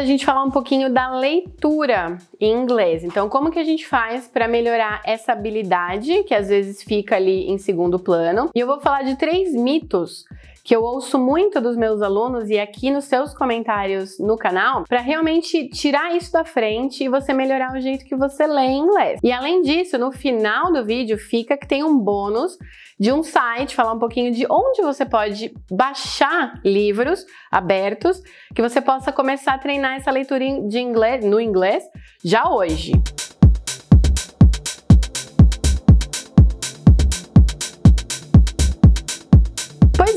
a gente falar um pouquinho da leitura em inglês. Então, como que a gente faz para melhorar essa habilidade que às vezes fica ali em segundo plano? E eu vou falar de três mitos que eu ouço muito dos meus alunos e aqui nos seus comentários no canal, para realmente tirar isso da frente e você melhorar o jeito que você lê em inglês. E além disso, no final do vídeo fica que tem um bônus de um site, falar um pouquinho de onde você pode baixar livros abertos que você possa começar a treinar essa leitura de inglês no inglês já hoje.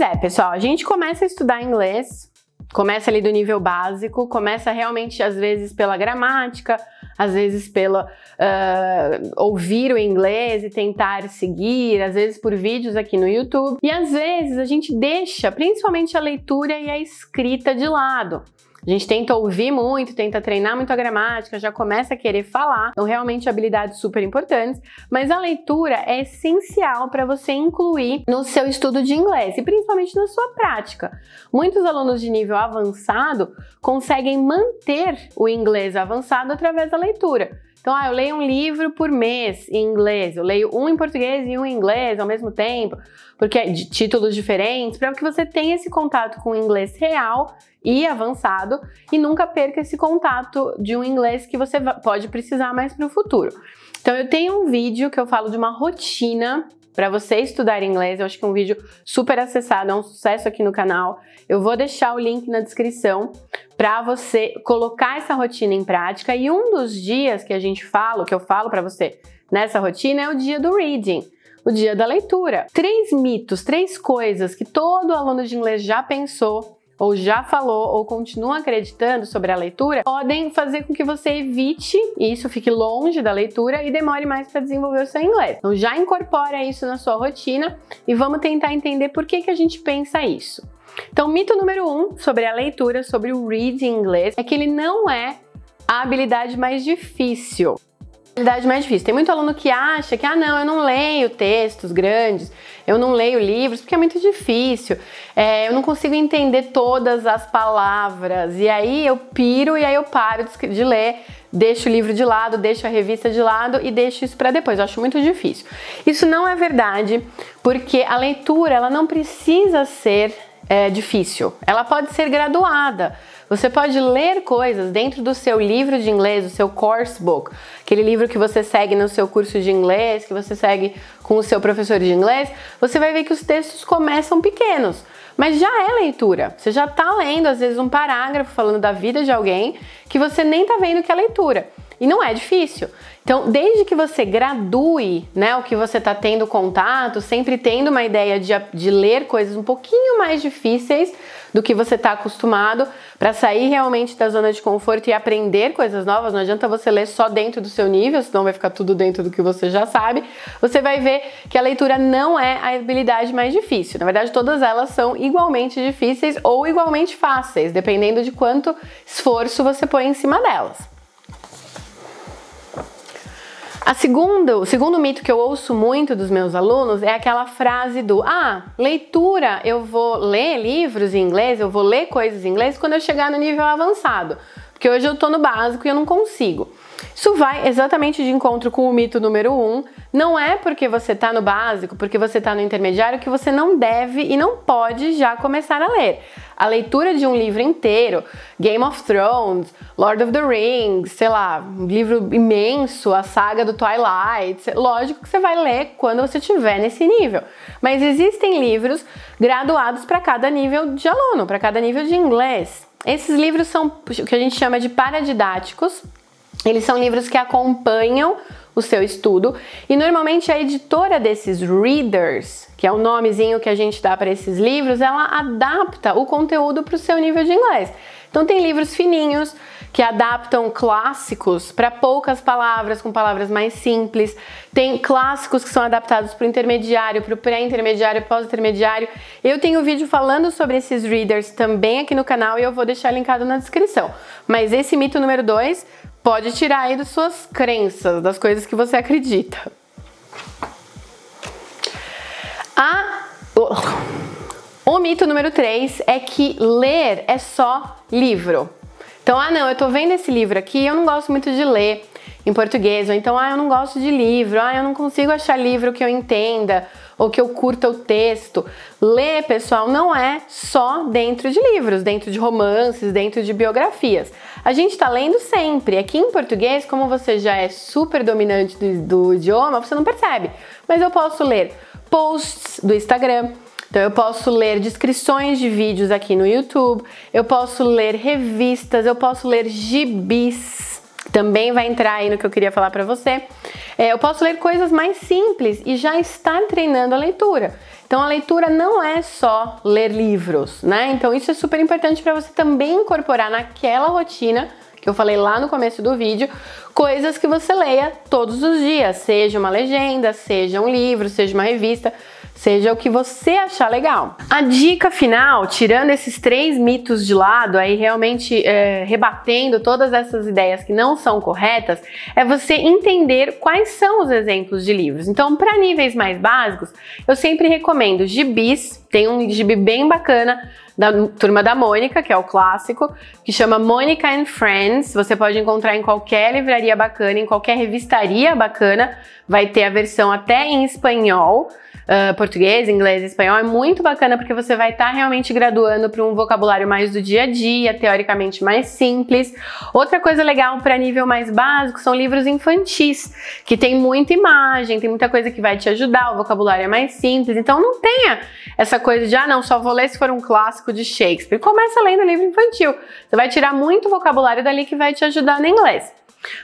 é, pessoal, a gente começa a estudar inglês, começa ali do nível básico, começa realmente às vezes pela gramática, às vezes pela uh, ouvir o inglês e tentar seguir, às vezes por vídeos aqui no YouTube, e às vezes a gente deixa principalmente a leitura e a escrita de lado. A gente tenta ouvir muito, tenta treinar muito a gramática, já começa a querer falar. são então, realmente, habilidades super importantes. Mas a leitura é essencial para você incluir no seu estudo de inglês e principalmente na sua prática. Muitos alunos de nível avançado conseguem manter o inglês avançado através da leitura. Então, ah, eu leio um livro por mês em inglês, eu leio um em português e um em inglês ao mesmo tempo, porque é de títulos diferentes, para que você tenha esse contato com o inglês real e avançado e nunca perca esse contato de um inglês que você pode precisar mais para o futuro. Então, eu tenho um vídeo que eu falo de uma rotina para você estudar inglês. Eu acho que é um vídeo super acessado, é um sucesso aqui no canal. Eu vou deixar o link na descrição para você colocar essa rotina em prática. E um dos dias que a gente fala, que eu falo para você nessa rotina é o dia do reading o dia da leitura. Três mitos, três coisas que todo aluno de inglês já pensou ou já falou ou continua acreditando sobre a leitura, podem fazer com que você evite e isso fique longe da leitura e demore mais para desenvolver o seu inglês. Então já incorpora isso na sua rotina e vamos tentar entender por que, que a gente pensa isso. Então, mito número um sobre a leitura, sobre o reading inglês, é que ele não é a habilidade mais difícil realidade mais difícil. Tem muito aluno que acha que, ah, não, eu não leio textos grandes, eu não leio livros, porque é muito difícil, é, eu não consigo entender todas as palavras, e aí eu piro e aí eu paro de ler, deixo o livro de lado, deixo a revista de lado e deixo isso para depois. Eu acho muito difícil. Isso não é verdade, porque a leitura ela não precisa ser é, difícil, ela pode ser graduada. Você pode ler coisas dentro do seu livro de inglês, do seu course book, aquele livro que você segue no seu curso de inglês, que você segue com o seu professor de inglês. Você vai ver que os textos começam pequenos, mas já é leitura. Você já está lendo, às vezes, um parágrafo falando da vida de alguém que você nem está vendo que é leitura. E não é difícil. Então, desde que você gradue né, o que você está tendo contato, sempre tendo uma ideia de, de ler coisas um pouquinho mais difíceis do que você está acostumado, para sair realmente da zona de conforto e aprender coisas novas, não adianta você ler só dentro do seu nível, senão vai ficar tudo dentro do que você já sabe. Você vai ver que a leitura não é a habilidade mais difícil. Na verdade, todas elas são igualmente difíceis ou igualmente fáceis, dependendo de quanto esforço você põe em cima delas. A segunda, o segundo mito que eu ouço muito dos meus alunos é aquela frase do: "Ah, leitura, eu vou ler livros em inglês, eu vou ler coisas em inglês quando eu chegar no nível avançado, porque hoje eu tô no básico e eu não consigo". Isso vai exatamente de encontro com o mito número um. Não é porque você está no básico, porque você está no intermediário, que você não deve e não pode já começar a ler. A leitura de um livro inteiro, Game of Thrones, Lord of the Rings, sei lá, um livro imenso, a saga do Twilight, lógico que você vai ler quando você estiver nesse nível. Mas existem livros graduados para cada nível de aluno, para cada nível de inglês. Esses livros são o que a gente chama de paradidáticos, eles são livros que acompanham o seu estudo e normalmente a editora desses readers, que é o nomezinho que a gente dá para esses livros, ela adapta o conteúdo para o seu nível de inglês. Então tem livros fininhos, que adaptam clássicos para poucas palavras, com palavras mais simples. Tem clássicos que são adaptados para o intermediário, para o pré-intermediário, pós-intermediário. Eu tenho um vídeo falando sobre esses readers também aqui no canal e eu vou deixar linkado na descrição. Mas esse mito número 2 pode tirar aí das suas crenças, das coisas que você acredita. A. O mito número 3 é que ler é só livro. Então, ah, não, eu tô vendo esse livro aqui, eu não gosto muito de ler em português, ou então, ah, eu não gosto de livro, ah, eu não consigo achar livro que eu entenda ou que eu curta o texto. Ler, pessoal, não é só dentro de livros, dentro de romances, dentro de biografias. A gente está lendo sempre. Aqui em português, como você já é super dominante do, do idioma, você não percebe. Mas eu posso ler posts do Instagram, então eu posso ler descrições de vídeos aqui no YouTube, eu posso ler revistas, eu posso ler gibis. Também vai entrar aí no que eu queria falar para você. É, eu posso ler coisas mais simples e já estar treinando a leitura. Então a leitura não é só ler livros, né? Então isso é super importante para você também incorporar naquela rotina que eu falei lá no começo do vídeo, coisas que você leia todos os dias, seja uma legenda, seja um livro, seja uma revista, seja o que você achar legal. A dica final, tirando esses três mitos de lado, aí realmente é, rebatendo todas essas ideias que não são corretas, é você entender quais são os exemplos de livros. Então, para níveis mais básicos, eu sempre recomendo gibis, tem um gibi bem bacana da Turma da Mônica, que é o clássico, que chama Mônica and Friends. Você pode encontrar em qualquer livraria bacana, em qualquer revistaria bacana, vai ter a versão até em espanhol. Ah, português, inglês, espanhol, é muito bacana porque você vai estar tá realmente graduando para um vocabulário mais do dia a dia, teoricamente mais simples. Outra coisa legal para nível mais básico são livros infantis, que tem muita imagem, tem muita coisa que vai te ajudar, o vocabulário é mais simples. Então não tenha essa coisa de, ah, não, só vou ler se for um clássico de Shakespeare. Começa lendo livro infantil. Você vai tirar muito vocabulário dali que vai te ajudar no inglês.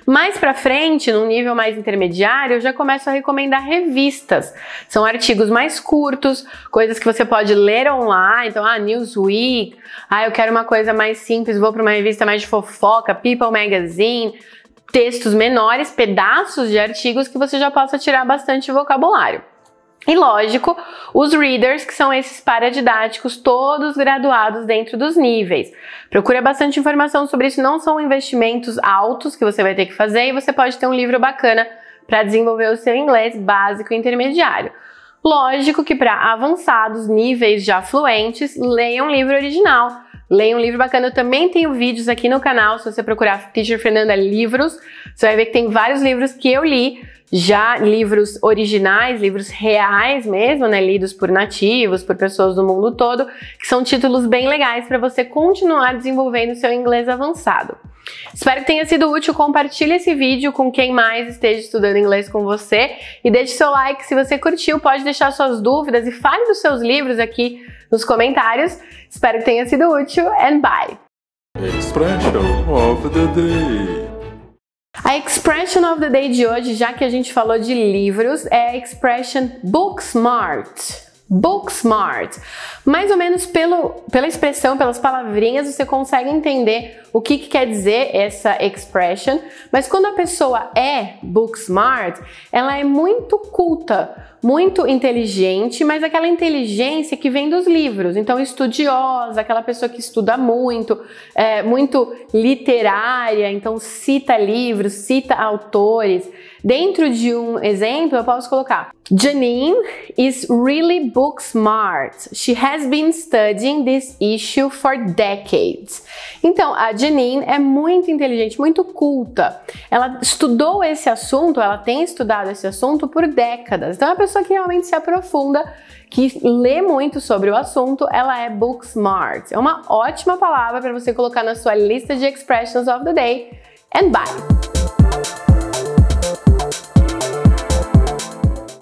Mais para frente, num nível mais intermediário, eu já começo a recomendar revistas. São artigos mais curtos, coisas que você pode ler online. Então, ah, Newsweek. Ah, eu quero uma coisa mais simples, vou para uma revista mais de fofoca, People Magazine. Textos menores, pedaços de artigos que você já possa tirar bastante vocabulário. E lógico, os readers, que são esses paradidáticos, todos graduados dentro dos níveis. Procura bastante informação sobre isso, não são investimentos altos que você vai ter que fazer e você pode ter um livro bacana para desenvolver o seu inglês básico e intermediário. Lógico que para avançados, níveis já fluentes, leia um livro original. Leia um livro bacana. Eu também tenho vídeos aqui no canal. Se você procurar Teacher Fernanda Livros, você vai ver que tem vários livros que eu li já livros originais, livros reais mesmo, né, lidos por nativos, por pessoas do mundo todo, que são títulos bem legais para você continuar desenvolvendo seu inglês avançado. Espero que tenha sido útil. Compartilhe esse vídeo com quem mais esteja estudando inglês com você e deixe seu like se você curtiu. Pode deixar suas dúvidas e fale dos seus livros aqui nos comentários. Espero que tenha sido útil and bye. Expression of the day. A expression of the day de hoje, já que a gente falou de livros, é a expression book smart book smart. Mais ou menos pelo, pela expressão, pelas palavrinhas, você consegue entender o que, que, quer dizer essa expression, mas quando a pessoa é book smart, ela é muito culta, muito inteligente, mas aquela inteligência que vem dos livros, então estudiosa, aquela pessoa que estuda muito, é, muito literária, então cita livros, cita autores. Dentro de um exemplo, eu posso colocar: Janine is really Book smart. She has been studying this issue for decades. Então, a Janine é muito inteligente, muito culta. Ela estudou esse assunto, ela tem estudado esse assunto por décadas. Então, é uma pessoa que realmente se aprofunda, que lê muito sobre o assunto, ela é book smart. É uma ótima palavra para você colocar na sua lista de expressions of the day. And bye!